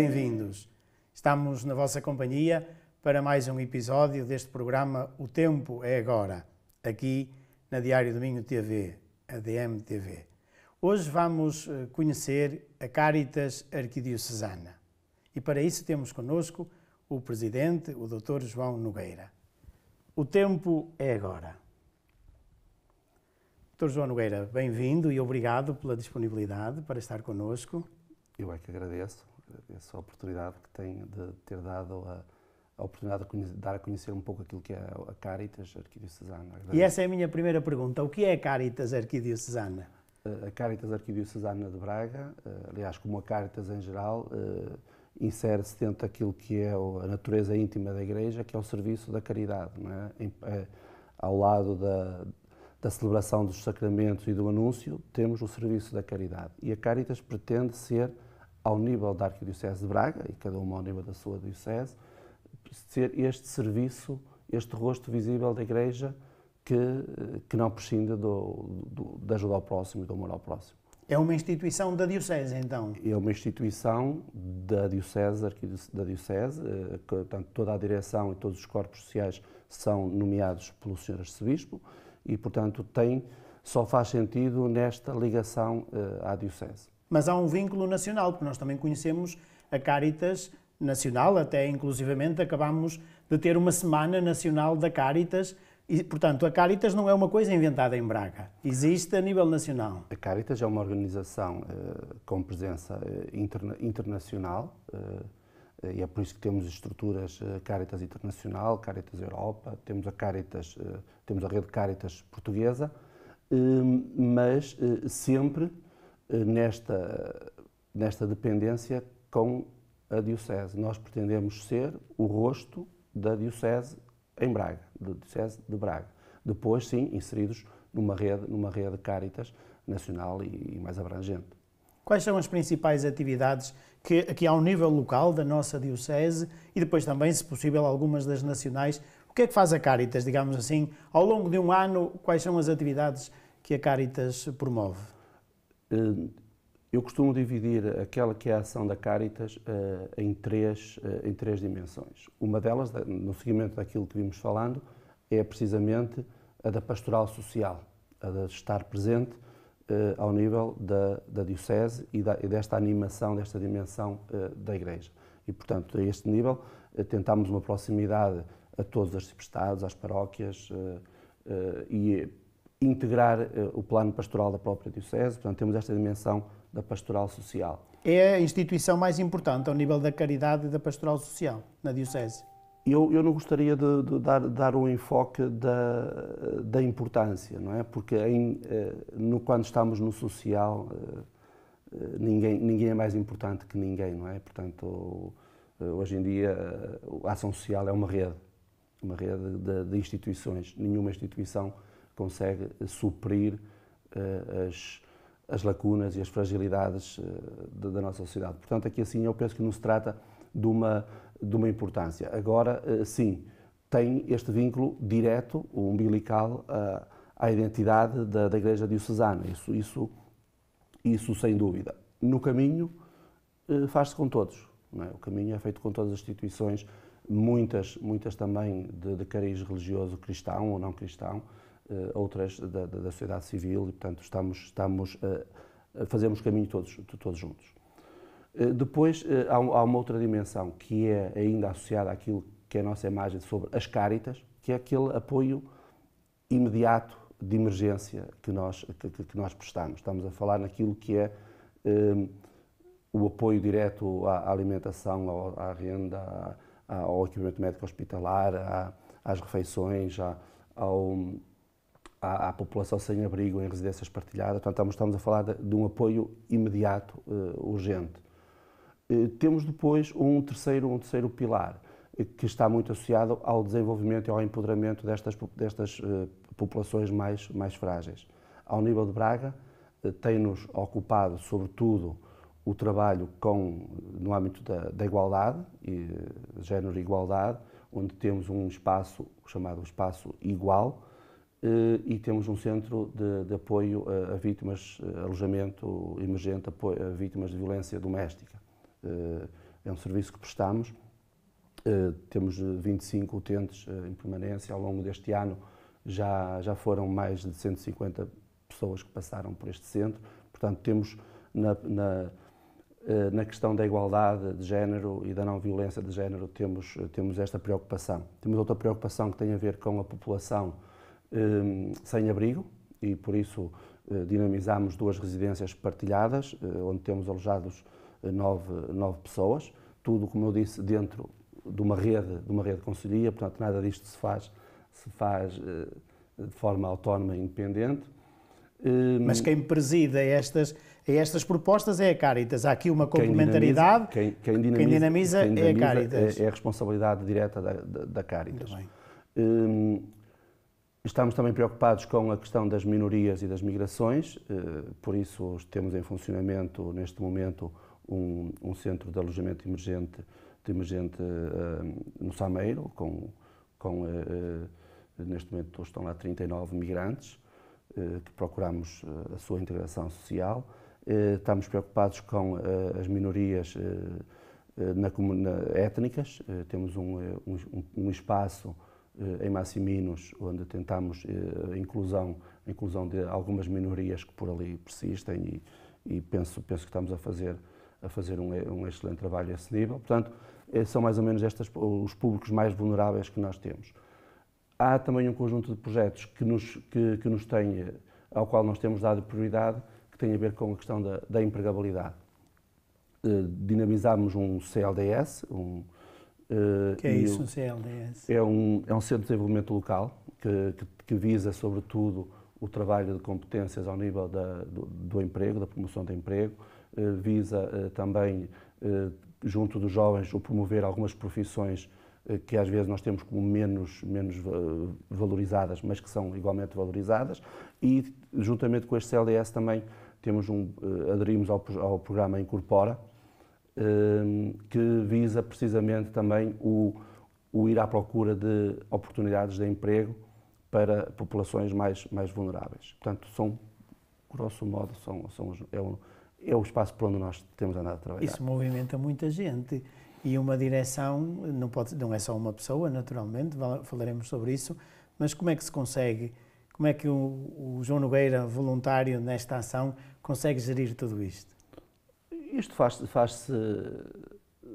bem-vindos. Estamos na vossa companhia para mais um episódio deste programa O Tempo é Agora, aqui na Diário Domingo TV, a DMTV. Hoje vamos eh, conhecer a Caritas Arquidiocesana e para isso temos conosco o presidente, o Dr. João Nogueira. O tempo é agora. Dr. João Nogueira, bem-vindo e obrigado pela disponibilidade para estar conosco. Eu é que agradeço essa oportunidade que tem de ter dado a, a oportunidade de conhecer, dar a conhecer um pouco aquilo que é a Caritas Arquidiocesana. E essa é a minha primeira pergunta. O que é a Caritas Arquidiocesana? Eh, a Caritas Arquidiocesana de Braga, eh, aliás, como a Caritas em geral, eh, insere-se dentro daquilo que é a natureza íntima da Igreja, que é o serviço da caridade. É? ao lado da, da celebração dos sacramentos e do anúncio, temos o serviço da caridade. E a Caritas pretende ser ao nível da Arquidiocese de Braga, e cada uma ao nível da sua diocese, ser este serviço, este rosto visível da Igreja que, que não prescinda do, do, da ajuda ao próximo e do amor ao próximo. É uma instituição da Diocese, então? É uma instituição da Diocese, da Diocese, eh, que, portanto, toda a direção e todos os corpos sociais são nomeados pelo Sr. Arcebispo e, portanto, tem, só faz sentido nesta ligação uh, à Diocese mas há um vínculo nacional, porque nós também conhecemos a Caritas Nacional, até inclusivamente acabamos de ter uma Semana Nacional da Caritas, e, portanto, a Caritas não é uma coisa inventada em Braga, existe a nível nacional. A Caritas é uma organização eh, com presença eh, interna internacional, eh, e é por isso que temos estruturas Caritas Internacional, Caritas Europa, temos a, Caritas, temos a rede Caritas Portuguesa, mas sempre eh, nesta, nesta dependência com a Diocese. Nós pretendemos ser o rosto da Diocese em Braga, da Diocese de Braga. Depois, sim, inseridos numa rede, numa rede de Caritas nacional e, e mais abrangente. Quais são as principais atividades que aqui ao nível local da nossa Diocese e depois também, se possível, algumas das nacionais? O que é que faz a Caritas, digamos assim, ao longo de um ano, quais são as atividades que a Caritas promove? Eh, eu costumo dividir aquela que é a ação da Caritas eh, em três, eh, em três dimensões. Uma delas, no seguimento daquilo que vimos falando, é precisamente a da pastoral social, a de estar presente ao nível da, da Diocese e, da, e, desta animação, desta dimensão da Igreja. E, portanto, a este nível, tentámos uma proximidade a todos os arciprestados, às paróquias e integrar uh, o plano pastoral da própria Diocese, portanto, temos esta dimensão da pastoral social. É a instituição mais importante ao nível da caridade e da pastoral social na Diocese? Eu, eu não gostaria de, de dar, dar um enfoque da, da importância, não é? Porque em, eh, no, quando estamos no social, eh, ninguém, ninguém é mais importante que ninguém, não é? Portanto, hoje em dia, a ação social é uma rede, uma rede de, de instituições. Nenhuma instituição consegue suprir eh, as, as lacunas e as fragilidades eh, da nossa sociedade. Portanto, aqui assim eu penso que não se trata de uma, de uma importância. Agora, eh, sim, tem este vínculo direto, umbilical, à, à identidade da, da Igreja Diocesana. Isso, isso, isso sem dúvida. No caminho, faz-se com todos. É? O caminho é feito com todas as instituições, muitas, muitas também de, de cariz religioso cristão ou não cristão, eh, outras da, da, sociedade civil e, portanto, estamos, estamos eh, caminho todos, todos juntos. Eh, depois há uma outra dimensão que é ainda associada àquilo que é a nossa imagem sobre as caritas, que é aquele apoio imediato de emergência que nós, que, que nós prestamos. Estamos a falar naquilo que é um, o apoio direto à alimentação, à, à renda, à, ao equipamento médico hospitalar, à, às refeições, ao, à, à, população sem abrigo em residências partilhadas. Portanto, estamos, a falar de, de, um apoio imediato, uh, urgente. Uh, temos depois um terceiro, um terceiro pilar, eh, que está muito associado ao desenvolvimento e ao empoderamento destas, destas populações mais, mais frágeis. Ao nível de Braga, tem-nos ocupado, sobretudo, o trabalho com, no âmbito da, da igualdade, e, género e igualdade, onde temos um espaço chamado Espaço Igual, eh, e temos um centro de, de apoio a, a, vítimas, eh, alojamento emergente, apoio a vítimas de violência doméstica. Eh, é um serviço que prestamos. Temos 25 utentes em permanência. Ao longo deste ano já, já foram mais de 150 pessoas que passaram por este centro. Portanto, temos na, na, na questão da igualdade de género e da não violência de género, temos, temos esta preocupação. Temos outra preocupação que tem a ver com a população Ehm, sem abrigo e por isso eh, dinamizámos duas residências partilhadas, eh, onde temos alojados eh, nove, nove pessoas, tudo, como eu disse, dentro de uma rede, de uma rede conselhia, portanto nada disto se faz, se faz de forma autónoma e independente. Ehm, Mas quem preside estas, estas propostas é a Caritas. Há aqui uma complementaridade. Quem dinamiza, quem, quem dinamiza, quem dinamiza, quem dinamiza é a Caritas. É, é, a responsabilidade direta da, da, da Caritas. Muito bem. Hum, Estamos também preocupados com a questão das minorias e das migrações, eh, por isso temos em funcionamento neste momento um, um centro de alojamento emergente, de emergente eh, no Sameiro, com, com eh, neste momento estão lá 39 migrantes que procuramos a sua integração social. Estamos preocupados com as minorias na, na, étnicas, temos um, um, um espaço eh, em Massiminos, onde tentámos eh, a inclusão, a inclusão de algumas minorias que por ali persistem e, e penso, penso que estamos a fazer, a fazer um, um, excelente trabalho a esse nível. Portanto, eh, são mais ou menos estas, os públicos mais vulneráveis que nós temos. Há também um conjunto de projetos que nos, que, que nos tem, ao qual nós temos dado prioridade, que tem a ver com a questão da, da empregabilidade. Dinamizámos um CLDS, um, Uh, que é isso, o CLDS? É um, é um centro de desenvolvimento local que, que, que visa, sobretudo, o trabalho de competências ao nível da, do, do, emprego, da promoção do emprego, uh, visa uh, também, uh, junto dos jovens, o promover algumas profissões que às vezes nós temos como menos, menos valorizadas, mas que são igualmente valorizadas, e juntamente com este CLDS também temos um, aderimos ao, ao programa Incorpora, Ehm, que visa precisamente também o, o ir à procura de oportunidades de emprego para populações mais, mais vulneráveis. Portanto, são, grosso modo, são, são, é, o, é o espaço por onde nós temos andado a trabalhar. Isso movimenta muita gente e uma direção não, pode, não é só uma pessoa, naturalmente, falaremos sobre isso, mas como é que se consegue, como é que o, o João Nogueira, voluntário nesta ação, consegue gerir tudo isto? Isto faz-se faz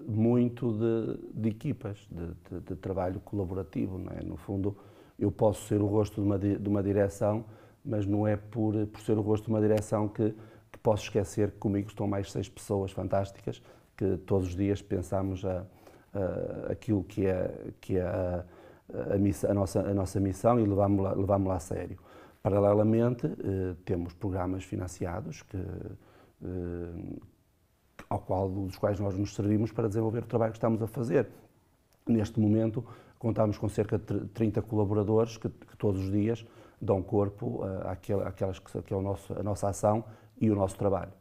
muito de, de equipas, de, de, de, trabalho colaborativo, não é? No fundo, eu posso ser o rosto de uma, de uma direção, mas não é por, por ser o rosto de uma direção que, que posso esquecer que comigo estão mais seis pessoas fantásticas que todos os dias pensamos a, a aquilo que é, que é a, a, a, nossa, a nossa missão e levámos-la levámo a sério. Paralelamente, eh, temos programas financiados que, eh, ao qual, dos quais nós nos servimos para desenvolver o trabalho que estamos a fazer. Neste momento, contamos com cerca de 30 colaboradores que, que todos os dias dão corpo eh, àquela, àquelas que, que é o nosso, a nossa ação e o nosso trabalho.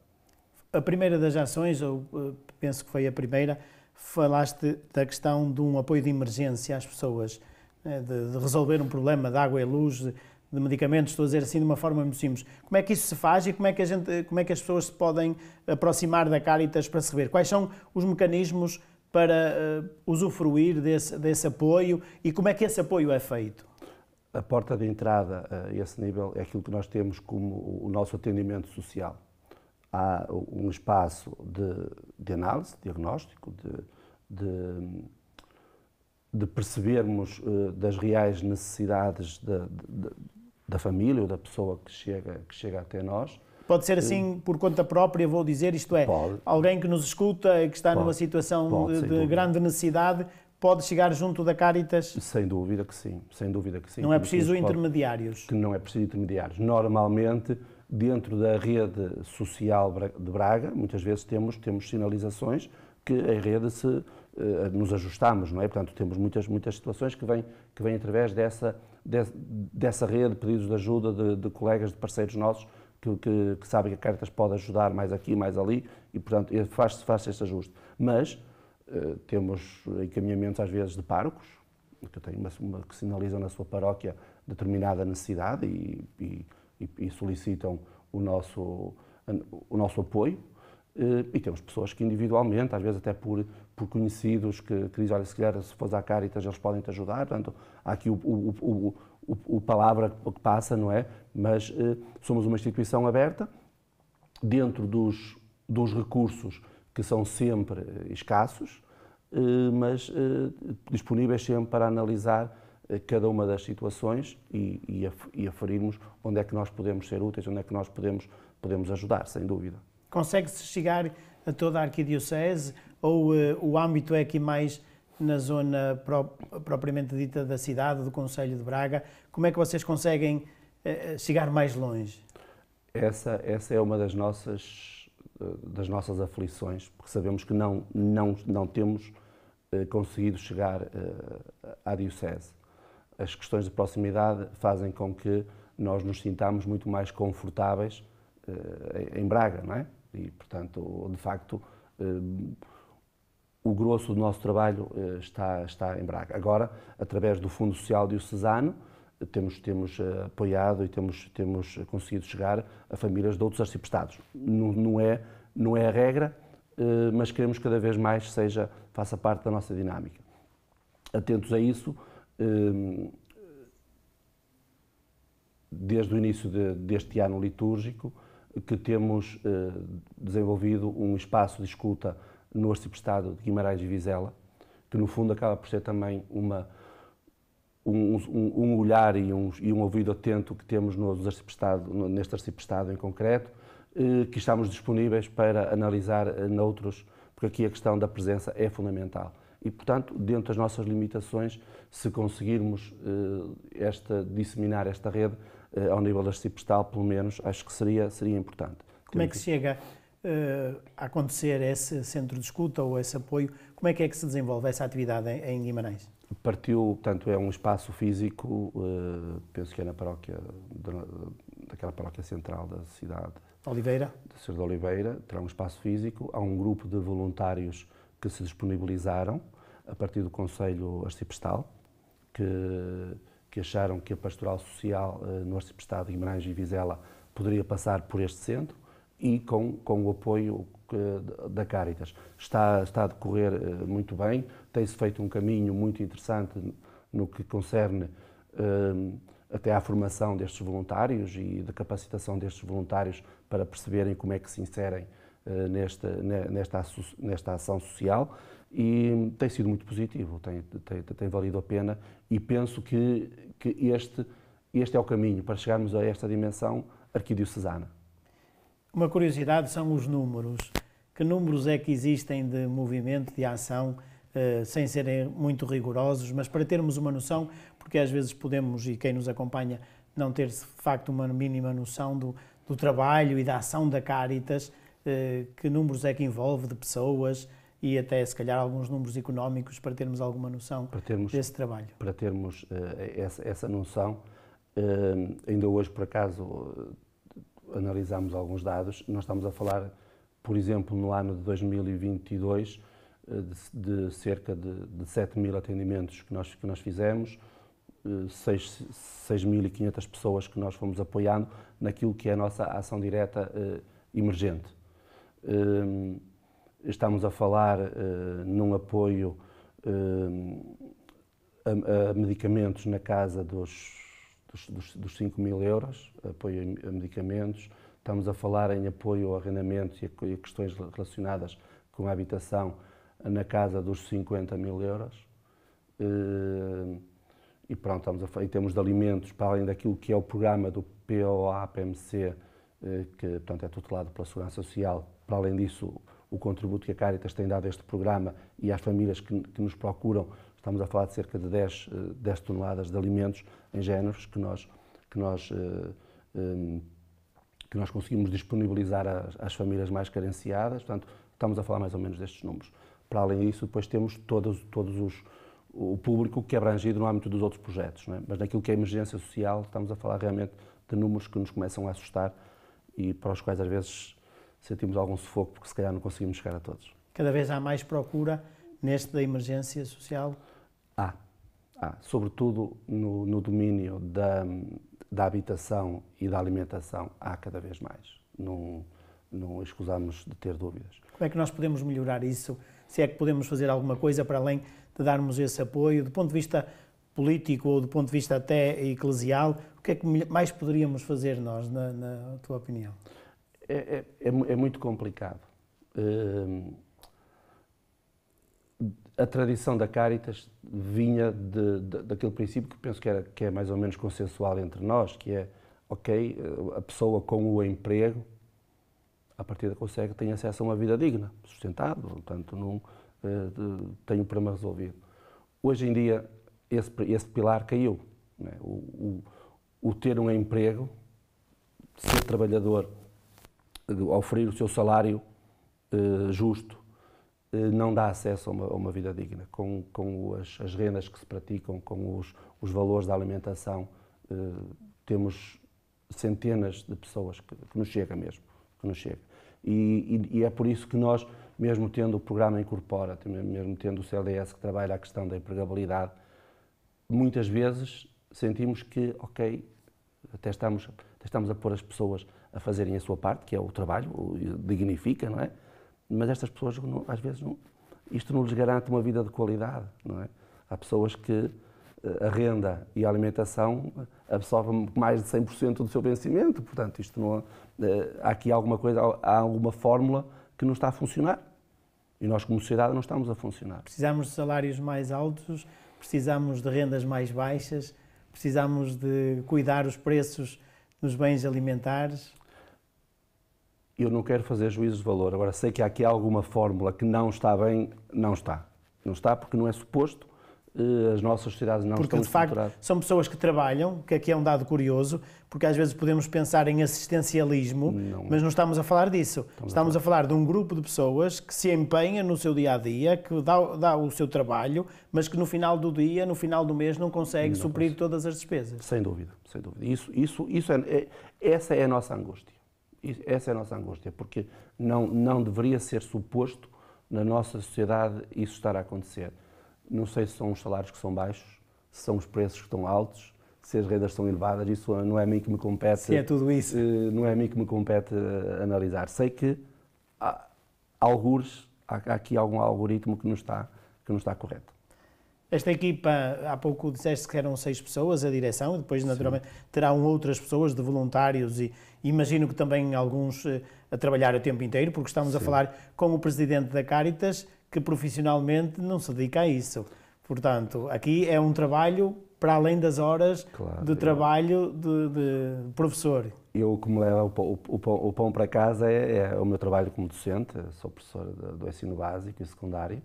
A primeira das ações, eu eh, penso que foi a primeira, falaste da questão de um apoio de emergência às pessoas, né, de, resolver um problema de água e luz, de medicamentos, estou a dizer assim de uma forma muito simples. Como é que isso se faz e como é que, a gente, como é que as pessoas se podem aproximar da Caritas para receber? Quais são os mecanismos para uh, usufruir desse, desse apoio e como é que esse apoio é feito? A porta de entrada eh, a esse nível é aquilo que nós temos como o nosso atendimento social. Há um espaço de, de análise, diagnóstico, de, de de percebermos uh, das reais necessidades de, de, da família ou da pessoa que chega, que chega até nós. Pode ser eh, assim por conta própria, vou dizer, isto é, pode. alguém que nos escuta, que está pode. numa situação pode, de, de grande necessidade, pode chegar junto da Caritas? Sem dúvida que sim, sem dúvida que sim. Não é preciso intermediários? Que não é preciso intermediários. Normalmente, dentro da rede social de Braga, muitas vezes temos, temos sinalizações que a rede se, eh, nos ajustamos, não é? Portanto, temos muitas, muitas situações que vêm, que vêm através dessa de, dessa rede, pedidos de ajuda de, de colegas, de parceiros nossos, que, que, que, sabem que a Caritas pode ajudar mais aqui, mais ali, e portanto faz-se faz este ajuste. Mas eh, temos encaminhamentos às vezes de párocos, que, tem uma, uma, que sinalizam na sua paróquia determinada necessidade e, e, e, solicitam o nosso, o nosso apoio, eh, e temos pessoas que individualmente, às vezes até por por conhecidos que, que dizem, olha, se calhar se fores à Caritas eles podem te ajudar, portanto, há aqui o, o, o, o palavra que passa, não é? Mas eh, somos uma instituição aberta, dentro dos, dos recursos que são sempre escassos, eh, mas eh, disponíveis sempre para analisar eh, cada uma das situações e, e aferirmos onde é que nós podemos ser úteis, onde é que nós podemos, podemos ajudar, sem dúvida. Consegue-se chegar a toda a arquidiocese ou uh, o âmbito é aqui mais na zona pro, propriamente dita da cidade, do Conselho de Braga? Como é que vocês conseguem uh, chegar mais longe? Essa, essa é uma das nossas, das nossas aflições, porque sabemos que não, não, não temos conseguido chegar à Diocese. As questões de proximidade fazem com que nós nos sintamos muito mais confortáveis em Braga, não é? E, portanto, de facto, o grosso do nosso trabalho eh, está, está em Braga. Agora, através do Fundo Social Diocesano, eh, temos, temos eh, apoiado e temos, temos conseguido chegar a famílias de outros arciprestados. Não, não, é, não é a regra, mas queremos que cada vez mais seja, faça parte da nossa dinâmica. Atentos a isso, desde o início de, deste ano litúrgico, que temos desenvolvido um espaço de escuta no arciprestado de Guimarães e Vizela, que no fundo acaba por ser também uma, um, um, um olhar e um, e um, ouvido atento que temos nos arciprestado, neste arciprestado em concreto, eh, que estamos disponíveis para analisar eh, noutros, porque aqui a questão da presença é fundamental. E, portanto, dentro das nossas limitações, se conseguirmos eh, esta, disseminar esta rede ao nível arciprestal, pelo menos, acho que seria, seria importante. Como é que chega uh, acontecer esse centro de escuta ou esse apoio, como é que é que se desenvolve essa atividade em, em Guimarães? Partiu, portanto, é um espaço físico, uh, penso que é na paróquia, de, daquela paróquia central da cidade. Oliveira? De Senhora de Oliveira, terá um espaço físico, há um grupo de voluntários que se disponibilizaram a partir do Conselho Arcipestal, que, que acharam que a Pastoral Social uh, no Arciprestado de Guimarães e Vizela poderia passar por este centro e com, com o apoio eh, da Caritas. Está, está a decorrer eh, muito bem, tem-se feito um caminho muito interessante no que concerne eh, até à formação destes voluntários e da capacitação destes voluntários para perceberem como é que se inserem nesta, nesta, nesta ação social e tem sido muito positivo, tem, tem, tem valido a pena e penso que, que este, este é o caminho para chegarmos a esta dimensão arquidiocesana. Uma curiosidade são os números. Que números é que existem de movimento, de ação, eh, sem serem muito rigorosos, mas para termos uma noção, porque às vezes podemos, e quem nos acompanha, não ter de facto uma mínima noção do, do trabalho e da ação da Caritas, eh, que números é que envolve de pessoas e até se calhar alguns números económicos para termos alguma noção termos, desse trabalho. Para termos eh, essa noção, ainda hoje por acaso analisámos alguns dados, nós estamos a falar, por exemplo, no ano de 2022, eh, de, de cerca de, de 7 mil atendimentos que nós, que nós fizemos, 6.500 eh, pessoas que nós fomos apoiando naquilo que é a nossa ação direta eh, emergente. Eh, estamos a falar eh, num apoio eh, a, a medicamentos na casa dos dos, dos, dos 5 mil euros, apoio a medicamentos, estamos a falar em apoio ao arrendamento e a, questões relacionadas com a habitação na casa dos 50 mil euros. Eh, e pronto, estamos a falar, em termos de alimentos, para além daquilo que é o programa do POAPMC eh, que portanto, é tutelado pela Segurança Social, para além disso, o contributo que a Caritas tem dado a este programa e às famílias que, que nos procuram Estamos a falar de cerca de 10, 10 eh, toneladas de alimentos em que nós, que nós, eh, eh, que nós conseguimos disponibilizar às, famílias mais carenciadas. Portanto, estamos a falar mais ou menos destes números. Para além disso, depois temos todos, todos os, o público que é abrangido no âmbito dos outros projetos. É? Mas naquilo que é emergência social, estamos a falar realmente de números que nos começam a assustar e para os quais às vezes sentimos algum sufoco, porque se calhar não conseguimos chegar a todos. Cada vez há mais procura neste da emergência social? Há, ah, há ah, sobretudo no, no domínio da, da habitação e da alimentação, há cada vez mais. Não, não escusamos de ter dúvidas. Como é que nós podemos melhorar isso? Se é que podemos fazer alguma coisa para além de darmos esse apoio, do ponto de vista político ou do ponto de vista até eclesial, o que é que mais poderíamos fazer nós, na, na tua opinião? É, é, é, é muito complicado. Hum, a tradição da Caritas vinha de, de, daquele princípio que penso que, era, que é mais ou menos consensual entre nós, que é, ok, eh, a pessoa com o emprego, a partir da consegue, tem acesso a uma vida digna, sustentável, portanto, não uh, eh, tem o problema resolvido. Hoje em dia, esse, esse pilar caiu. É? O, o, o, ter um emprego, ser trabalhador, eh, oferir o seu salário justo, eh, não dá acesso a uma, a uma vida digna, com, com as, as, rendas que se praticam, com os, os valores da alimentação. Eh, temos centenas de pessoas que, que, nos chega mesmo, que nos chega. E, e, e, é por isso que nós, mesmo tendo o programa Incorpora, mesmo tendo o CLDS que trabalha a questão da empregabilidade, muitas vezes sentimos que, ok, até estamos, até estamos a pôr as pessoas a fazerem a sua parte, que é o trabalho, o dignifica, não é? Mas estas pessoas, não, às vezes, não, isto não lhes garante uma vida de qualidade, não é? Há pessoas que eh, a renda e a alimentação eh, absorvem mais de 100% do seu vencimento, portanto, isto não, eh, há aqui alguma coisa, há alguma fórmula que não está a funcionar. E nós, como sociedade, não estamos a funcionar. Precisamos de salários mais altos, precisamos de rendas mais baixas, precisamos de cuidar os preços nos bens alimentares eu não quero fazer juízos de valor. Agora, sei que há aqui alguma fórmula que não está bem, não está. Não está porque não é suposto, eh, as nossas sociedades não porque, estão Porque, de facto, são pessoas que trabalham, que aqui é um dado curioso, porque às vezes podemos pensar em assistencialismo, não. mas não estamos a falar disso. Estamos, estamos a, falar. a, falar. de um grupo de pessoas que se empenha no seu dia-a-dia, -dia, que dá, dá, o seu trabalho, mas que no final do dia, no final do mês, não consegue não suprir consigo. todas as despesas. Sem dúvida, sem dúvida. Isso, isso, isso é, é, essa é a nossa angústia essa é a nossa angústia, porque não, não deveria ser suposto na nossa sociedade isso estar a acontecer. Não sei se são os salários que são baixos, se são os preços que estão altos, se as rendas são elevadas, isso não é a mim que me compete. Se é tudo isso. Eh, não é a mim que me compete eh, analisar. Sei que há algures, há aqui algum algoritmo que não está, que não está correto. Esta equipa, há pouco disseste que eram seis pessoas, a direção, e depois, naturalmente, Sim. terão outras pessoas de voluntários e imagino que também alguns eh, a trabalhar o tempo inteiro, porque estamos Sim. a falar com o presidente da Caritas, que profissionalmente não se dedica a isso. Portanto, aqui é um trabalho para além das horas claro, do trabalho de, de, professor. Eu, como leva o pão, o, pão, o pão para casa, é, é, o meu trabalho como docente, sou professor do ensino básico e secundário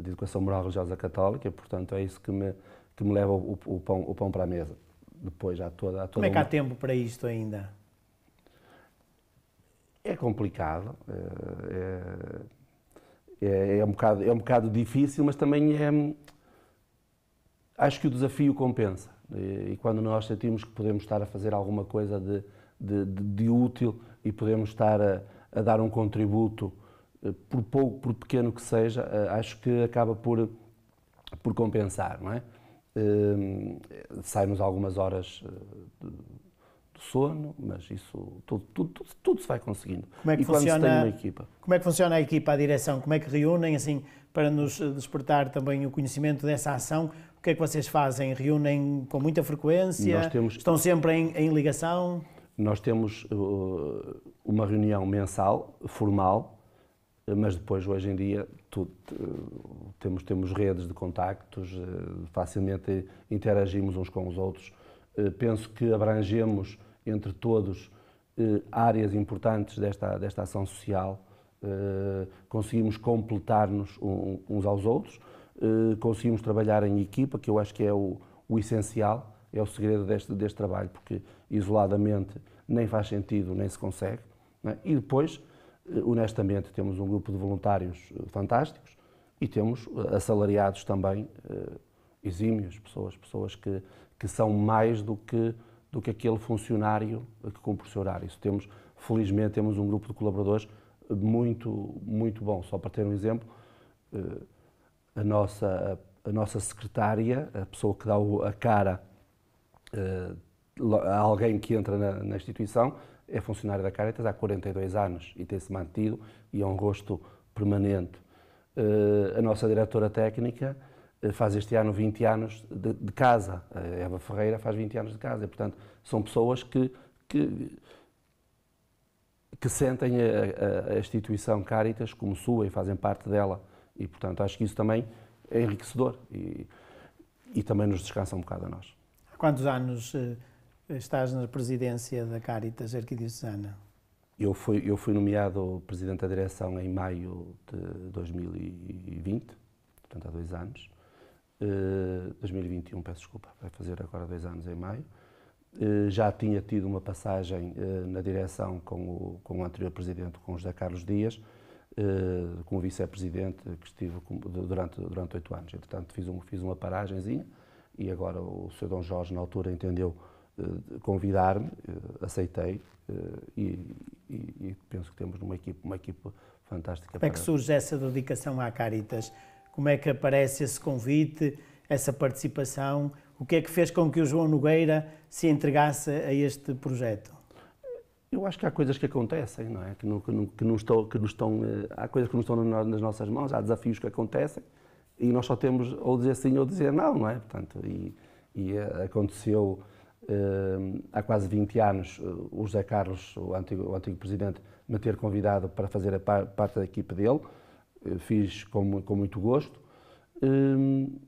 de educação moral religiosa católica, portanto é isso que me, que me leva o, o, o pão, o pão para a mesa. Depois há toda, há toda Como é que há tempo para isto ainda? É complicado, é, é, é, um, bocado, é um bocado difícil, mas também é. Acho que o desafio compensa. E, e quando nós sentimos que podemos estar a fazer alguma coisa de, de, de, de útil e podemos estar a, a dar um contributo eh, por pouco, por pequeno que seja, eh, acho que acaba por, por compensar, não é? Eh, Sai-nos algumas horas de sono, mas isso tudo, tudo, tudo, tudo, se vai conseguindo. Como é que e funciona, a uma equipa. Como é que funciona a equipa, a direção? Como é que reúnem, assim, para nos despertar também o conhecimento dessa ação? O que é que vocês fazem? Reúnem com muita frequência? Temos, Estão sempre em, em, ligação? Nós temos uma reunião mensal, formal, mas depois hoje em dia tudo, temos, temos redes de contactos, eh, facilmente interagimos uns com os outros. Eh, penso que abrangemos entre todos eh, áreas importantes desta, desta ação social, conseguimos completar-nos uns aos outros, conseguimos trabalhar em equipa, que eu acho que é o, o essencial, é o segredo deste, deste trabalho, porque isoladamente nem faz sentido, nem se consegue. É? E depois honestamente, temos um grupo de voluntários eh, fantásticos e temos eh, assalariados também eh, exímios, pessoas, pessoas que, que são mais do que, do que aquele funcionário que cumpre o seu horário. Isso temos, felizmente, temos um grupo de colaboradores muito, muito bom. Só para ter um exemplo, a nossa, a nossa secretária, a pessoa que dá a cara a alguém que entra na, na instituição, é funcionário da Caritas há 42 anos e tem-se mantido e é um rosto permanente. Eh, a nossa diretora técnica eh, faz este ano 20 anos de, de casa, a eh, Eva Ferreira faz 20 anos de casa, e, portanto, são pessoas que, que, que sentem a, a, instituição Caritas como sua e fazem parte dela, e, portanto, acho que isso também é enriquecedor e, e também nos descansa um bocado a nós. Há quantos anos estás na presidência da Caritas Arquidiocesana. Eu fui, eu fui nomeado presidente da direção em maio de 2020, portanto há dois anos. Uh, eh, 2021, peço desculpa, vai fazer agora dois anos em maio. Uh, já tinha tido uma passagem uh, na direção com o, com o anterior presidente, com o José Carlos Dias, como vice-presidente, que estive com, durante, durante oito anos. Entretanto, fiz, um, fiz uma paragenzinha e agora o Sr. Dom Jorge, na altura, entendeu eh, convidar-me, eh, aceitei eh, e, e, e, penso que temos uma equipa, uma equipa fantástica. Como é que surge essa dedicação à Caritas? Como é que aparece esse convite, essa participação? O que é que fez com que o João Nogueira se entregasse a este projeto? Eu acho que há coisas que acontecem, não é? Que não, que não, que não, estão, que não estão, há coisas que não estão nas nossas mãos, há desafios que acontecem e nós só temos ou dizer sim ou dizer não, não é? Portanto, e, e aconteceu Ehm, há quase 20 anos, eh, o José Carlos, o antigo, o antigo presidente, me ter convidado para fazer parte da equipe dele. Eh, fiz com, com muito gosto. Ehm,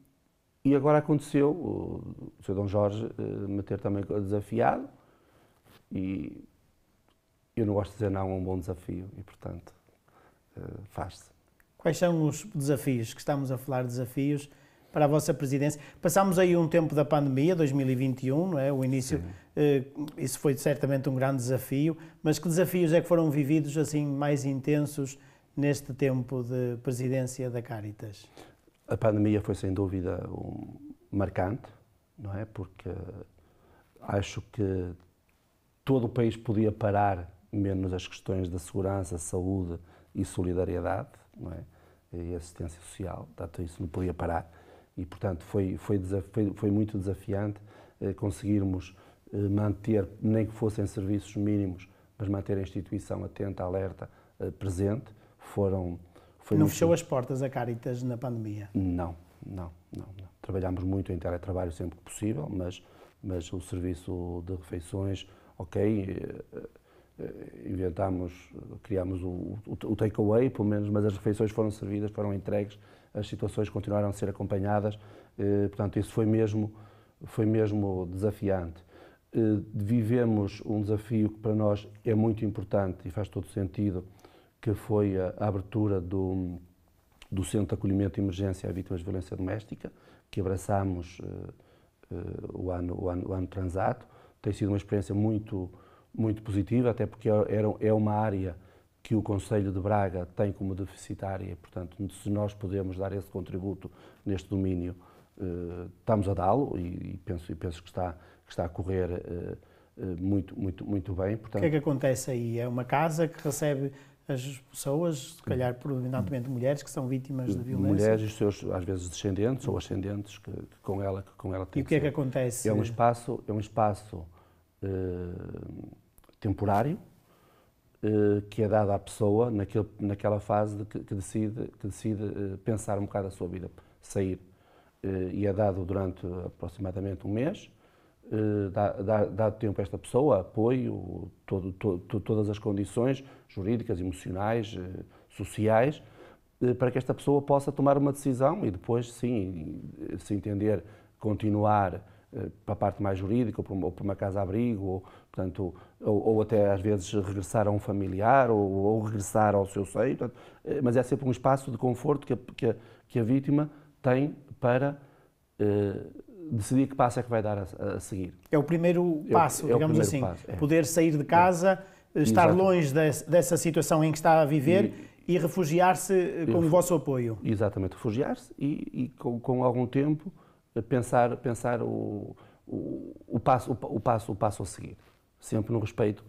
e agora aconteceu o Sr. Dom Jorge eh, me ter também desafiado e eu não gosto de dizer não a um bom desafio e, portanto, faz-se. Quais são os desafios que estamos a falar, desafios? para a vossa presidência. Passámos aí um tempo da pandemia, 2021, não é? o início, eh, isso foi certamente um grande desafio, mas que desafios é que foram vividos assim mais intensos neste tempo de presidência da Caritas? A pandemia foi sem dúvida um marcante, não é? Porque eh, acho que todo o país podia parar, menos as questões da segurança, saúde e solidariedade, não é? E assistência social, portanto, isso não podia parar. E, portanto, foi, foi, foi, foi muito desafiante eh, conseguirmos eh, manter, nem que fossem serviços mínimos, mas manter a instituição atenta, alerta, eh, presente. Foram, foi não muito... fechou as portas a Caritas na pandemia? Não, não, não, não. Trabalhámos muito em teletrabalho sempre que possível, mas, mas o serviço de refeições, ok, eh, eh, inventámos, criámos o, o, o takeaway, pelo menos, mas as refeições foram servidas, foram entregues as situações continuaram a ser acompanhadas, eh, portanto, isso foi mesmo, foi mesmo desafiante. Eh, vivemos um desafio que para nós é muito importante e faz todo sentido, que foi a, abertura do, do Centro de Acolhimento e Emergência a Vítimas de Violência Doméstica, que abraçámos eh, o, ano, o, ano, o ano transato. Tem sido uma experiência muito, muito positiva, até porque é, era, é uma área que o Conselho de Braga tem como deficitária, portanto, se nós podemos dar esse contributo neste domínio, eh, estamos a dá-lo e, penso, e penso que, está, que está a correr eh, eh, muito, muito, muito bem. Portanto, o que é que acontece aí? É uma casa que recebe as pessoas, se calhar predominantemente mulheres, que são vítimas de violência. Mulheres e os seus, às vezes, descendentes ou ascendentes que, que com ela que com ela têm. E o que é que acontece? É um espaço, é um espaço uh, temporário, eh, que é dada à pessoa naquele, naquela fase de que, que, decide, que decide eh, pensar um bocado a sua vida, sair. Eh, e é dado durante aproximadamente um mês, dá, dá, dá tempo a esta pessoa, apoio, todo, todas as condições jurídicas, emocionais, sociais, para que esta pessoa possa tomar uma decisão e depois, sim, se entender, continuar para a parte mais jurídica, ou para uma, uma casa-abrigo, ou portanto, ou, ou, até às vezes regressar a um familiar ou, ou regressar ao seu seio, portanto, eh, mas é sempre um espaço de conforto que a, que a, que a vítima tem para eh, decidir que passo é que vai dar a, a seguir. É o primeiro é passo, é, é digamos primeiro assim, passo, é. poder sair de é. casa, eh, estar Exato. longe dessa situação em que está a viver e, e refugiar-se eh, com o vosso apoio. Exatamente, refugiar-se e, e com, com, algum tempo pensar, pensar o, o, o, passo, o, o, passo, o passo a seguir sempre no respeito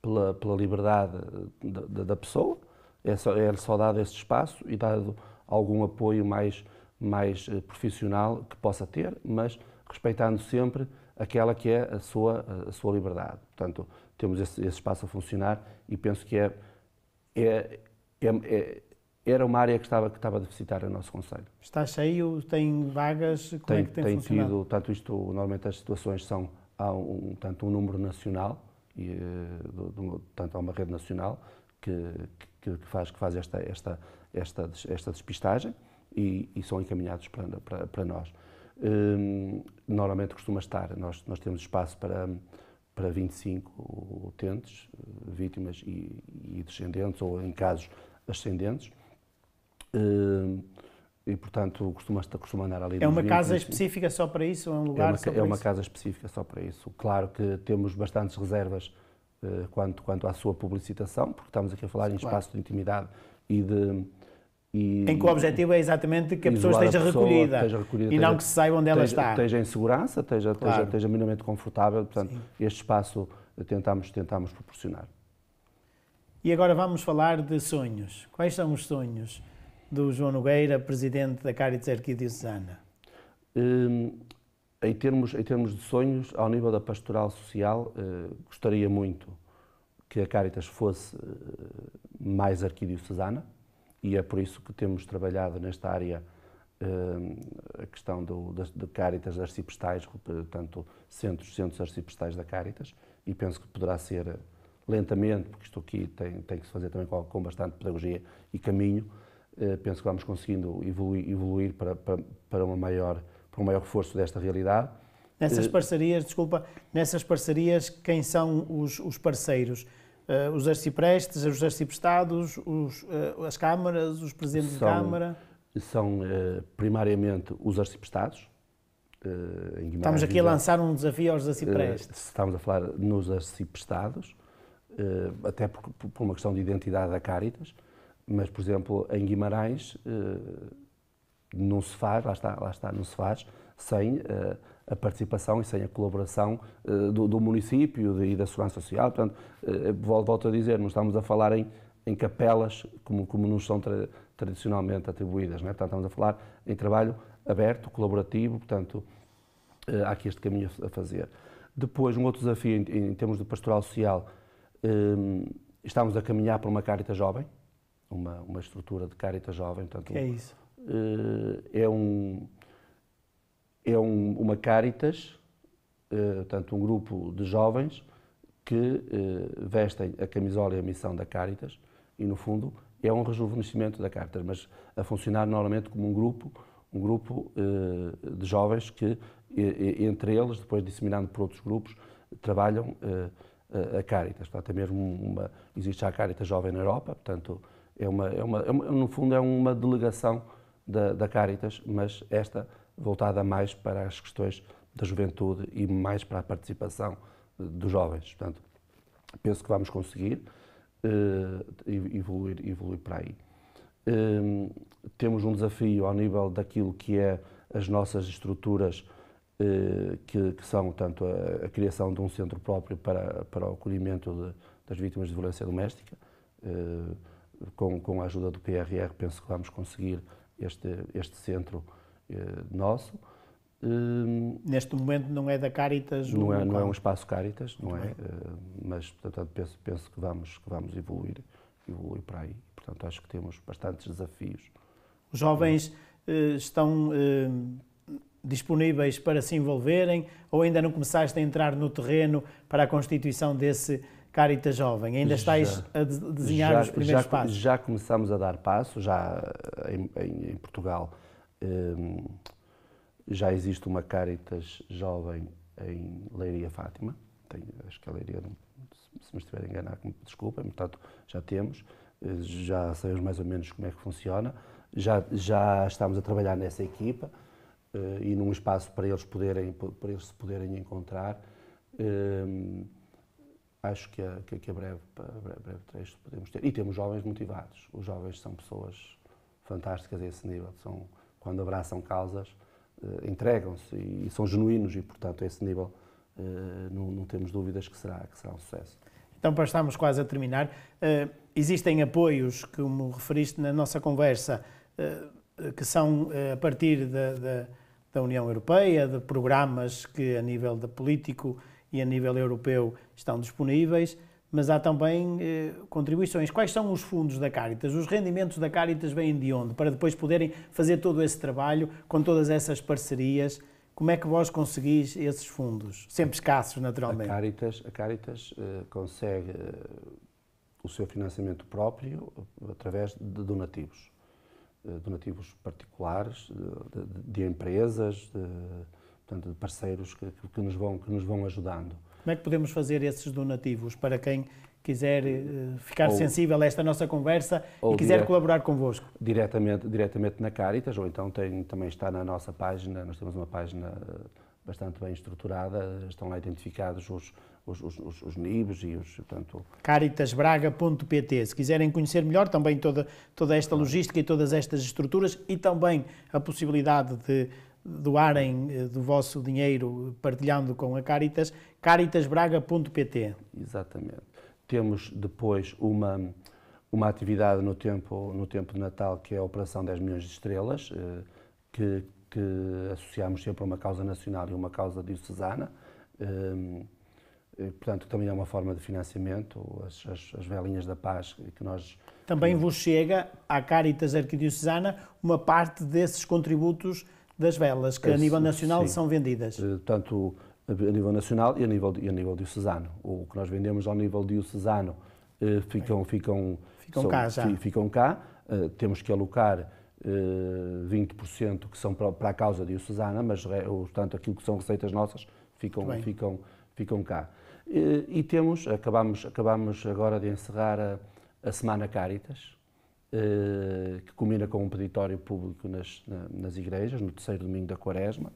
pela, pela liberdade da, da pessoa, é só, é só dado esse espaço e dado algum apoio mais, mais eh, profissional que possa ter, mas respeitando sempre aquela que é a sua, a sua liberdade. Portanto, temos esse, esse espaço a funcionar e penso que é, é, é, é era uma área que estava, que estava a deficitar no nosso Conselho. Está cheio? Tem vagas? Como é tem, é que tem, tem funcionado? Tido, tanto isto, normalmente as situações são há um, tanto um número nacional, e, eh, tanto há uma rede nacional que, que, que faz, que faz esta, esta, esta, esta despistagem e, e são encaminhados para, para, para nós. Hum, normalmente costuma estar, nós, nós temos espaço para, para 25 utentes, eh, vítimas e, e descendentes, ou em casos ascendentes. Hum, e portanto costuma, costuma andar ali. É uma casa específica só para isso? Ou é um é lugar é uma, só para É uma isso? casa específica só para isso. Claro que temos bastantes reservas eh, quanto, quanto à sua publicitação, porque estamos aqui a falar Sim, em claro. espaço de intimidade e de. E, em que o objetivo é exatamente que a pessoa esteja, a pessoa, recolhida, esteja recolhida, e não que se saiba onde ela esteja, está. Esteja em segurança, esteja, claro. esteja, esteja minimamente confortável, portanto, Sim. este espaço tentamos, tentamos proporcionar. E agora vamos falar de sonhos. Quais são os sonhos? do João Nogueira, presidente da Caritas Arquidiocesana? Hum, em, termos, em termos de sonhos, ao nível da pastoral social, eh, gostaria muito que a Caritas fosse eh, mais arquidiocesana e é por isso que temos trabalhado nesta área eh, a questão do, das, de Caritas arcipestais, portanto, centros, centros arcipestais da Caritas e penso que poderá ser lentamente, porque isto aqui tem, tem que se fazer também com, com bastante pedagogia e caminho, eh, penso que vamos conseguindo evoluir, evoluir para, para, para, uma maior, para um maior reforço desta realidade. Nessas eh, parcerias, desculpa, nessas parcerias, quem são os, os parceiros? Uh, os arciprestes, os arciprestados, os, uh, as câmaras, os presidentes são, de câmara? São uh, primariamente os arciprestados. estamos aqui a lançar um desafio aos arciprestes. estamos a falar nos arciprestados, até por, por, uma questão de identidade da Caritas mas, por exemplo, em Guimarães eh, não se faz, lá está, lá está, não se faz sem eh, a participação e sem a colaboração eh, do, do município e da Segurança Social. Portanto, volto a dizer, não estamos a falar em, em capelas como, como nos são tra, tradicionalmente atribuídas. Não é? Portanto, estamos a falar em trabalho aberto, colaborativo, portanto, há aqui este caminho a fazer. Depois, um outro desafio em, em termos de pastoral social, estamos a caminhar para uma Caritas Jovem, uma, uma estrutura de Caritas Jovem. Portanto, é isso? Eh, é um, é um, uma Caritas, eh, portanto, um grupo de jovens que eh, vestem a camisola e a missão da Caritas e, no fundo, é um rejuvenescimento da Caritas, mas a funcionar normalmente como um grupo, um grupo de jovens que, entre eles, depois disseminando por outros grupos, trabalham a Caritas. Portanto, é mesmo uma, existe já a Caritas Jovem na Europa, portanto, é uma, é uma, é uma no fundo, é uma delegação da, da Caritas, mas esta voltada mais para as questões da juventude e mais para a participação eh, dos jovens. Portanto, penso que vamos conseguir uh, evoluir, evoluir para aí. Uh, temos um desafio ao nível daquilo que é as nossas estruturas, uh, que, que, são tanto a, a, criação de um centro próprio para, para o acolhimento de, das vítimas de violência doméstica, uh, com, com a ajuda do PRR, penso que vamos conseguir este, este centro eh, nosso. Hum, Neste momento não é da Caritas? Não, é, não é um espaço Caritas, não é? Eh, mas, portanto, penso, penso que, vamos, que vamos evoluir, evoluir para aí. Portanto, acho que temos bastantes desafios. Os jovens eh, estão eh, disponíveis para se envolverem ou ainda não começaste a entrar no terreno para a constituição desse Carita Jovem? Ainda estáis já, a desenhar já, os primeiros já, passos? Já começamos a dar passos, já em, em, em Portugal um, já existe uma Caritas Jovem em Leiria Fátima, Tem, acho que a é Leiria, se me estiver a enganar, desculpem, portanto já temos, eh, já sabemos mais ou menos como é que funciona, já, já estamos a trabalhar nessa equipa uh, e num espaço para eles, poderem, para eles se poderem encontrar. Um, acho que a, é, que é, é breve, breve, breve trecho podemos ter. E temos jovens motivados. Os jovens são pessoas fantásticas a esse nível. São, quando abraçam causas, eh, entregam-se e, são genuínos e, portanto, a esse nível eh, não, não, temos dúvidas que será, que será um sucesso. Então, para estarmos quase a terminar, eh, existem apoios, como referiste na nossa conversa, que são a partir da, da, da União Europeia, de programas que, a nível de político, e a nível europeu estão disponíveis, mas há também eh, contribuições. Quais são os fundos da Caritas? Os rendimentos da Caritas vêm de onde? Para depois poderem fazer todo esse trabalho com todas essas parcerias. Como é que vós conseguis esses fundos? Sempre escassos, naturalmente. A Caritas, a Caritas eh, consegue eh, o seu financiamento próprio eh, através de donativos. Eh, donativos particulares, de, de, de empresas, de, portanto, de parceiros que, que, nos vão, que nos vão ajudando. Como é que podemos fazer esses donativos para quem quiser uh, ficar ou, sensível a esta nossa conversa e quiser dire... colaborar convosco? Diretamente, diretamente na Caritas, ou então tem, também está na nossa página, nós temos uma página eh, bastante bem estruturada, estão lá identificados os, os, os, os NIBs e os. Portanto... Caritasbraga.pt. Se quiserem conhecer melhor também toda, toda esta logística e todas estas estruturas e também a possibilidade de doarem eh, do vosso dinheiro partilhando com a Caritas, caritasbraga.pt. Exatamente. Temos depois uma, uma atividade no tempo, no tempo de Natal que é a Operação 10 Milhões de Estrelas, eh, que, que associamos sempre a uma causa nacional e uma causa diocesana. Eh, portanto, também é uma forma de financiamento, as, as, as velinhas da paz que nós também vos chega à Caritas Arquidiocesana uma parte desses contributos das velas que a nível nacional Sim. são vendidas? Eh, tanto a nível nacional e a nível, e a nível diocesano. O que nós vendemos ao nível diocesano eh, ficam, ficam, ficam, são, cá já. ficam cá. Eh, temos que alocar 20% que são para, para a causa diocesana, mas portanto aquilo que são receitas nossas ficam, ficam, ficam cá. e temos, acabamos, acabamos agora de encerrar a, a Semana Caritas, eh, que culmina com um peditório público nas, nas igrejas, no terceiro domingo da Quaresma,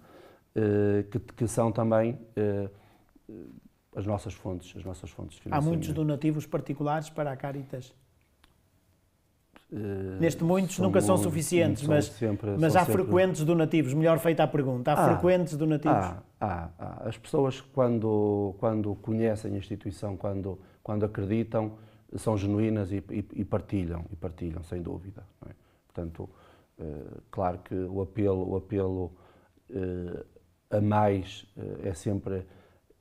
eh, que, que são também eh, as nossas fontes, as nossas fontes Há muitos donativos particulares para a Caritas? Neste muitos são, nunca são suficientes, são mas, sempre, mas há sempre... frequentes donativos. Melhor feita a pergunta. Há, ah, frequentes donativos? Há, há, As pessoas, quando, quando conhecem a instituição, quando, quando acreditam, são genuínas e, e, e partilham, e partilham, sem dúvida. É? Portanto, eh, claro que o apelo, o apelo eh, a mais eh, é, sempre,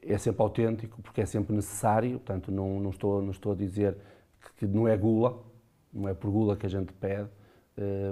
é sempre autêntico, porque é sempre necessário, portanto, não, não, estou, não estou a dizer que, que não é gula, não é por gula que a gente pede,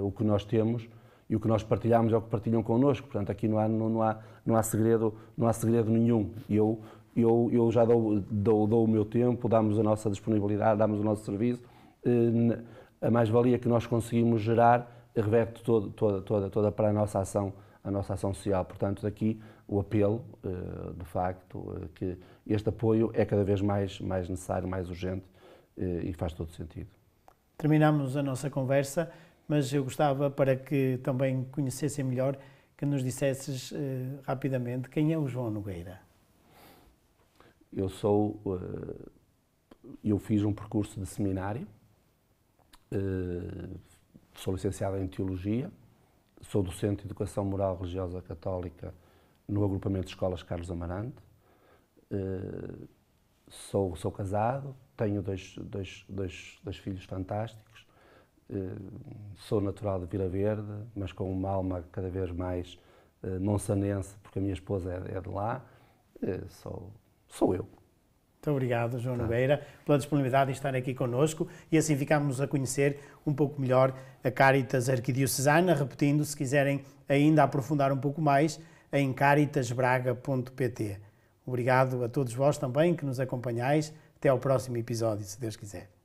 o que nós temos e o que nós partilhamos é o que partilham connosco. Portanto, aqui não há, não, não há, não há, segredo, não há segredo nenhum. Eu eu, eu já dou, dou, dou o meu tempo, damos a nossa disponibilidade, damos o nosso serviço. Eh, a mais-valia que nós conseguimos gerar reverte todo, toda, toda, toda para a nossa ação a nossa ação social. Portanto, daqui o apelo, eh, de facto, eh, que este apoio é cada vez mais, mais necessário, mais urgente e faz todo sentido. Terminamos a nossa conversa, mas eu gostava, para que também conhecessem melhor, que nos dissesses rapidamente quem é o João Nogueira eu sou, eh, eu fiz um percurso de seminário, eh, sou licenciado em Teologia, sou docente de Educação Moral Religiosa Católica no agrupamento de escolas Carlos Amarante, eh, sou, sou casado, tenho dois, dois, dois, dois filhos fantásticos, sou natural de Vila Verde, mas com uma alma cada vez mais monsanense, porque a minha esposa é, é de lá, sou sou eu. Muito obrigado, João tá. Nogueira, pela disponibilidade em estar aqui conosco e assim ficámos a conhecer um pouco melhor a Caritas Arquidiocesana. Repetindo, se quiserem ainda aprofundar um pouco mais, em caritasbraga.pt. Obrigado a todos vós também que nos acompanhais. Até ao próximo episódio, se Deus quiser.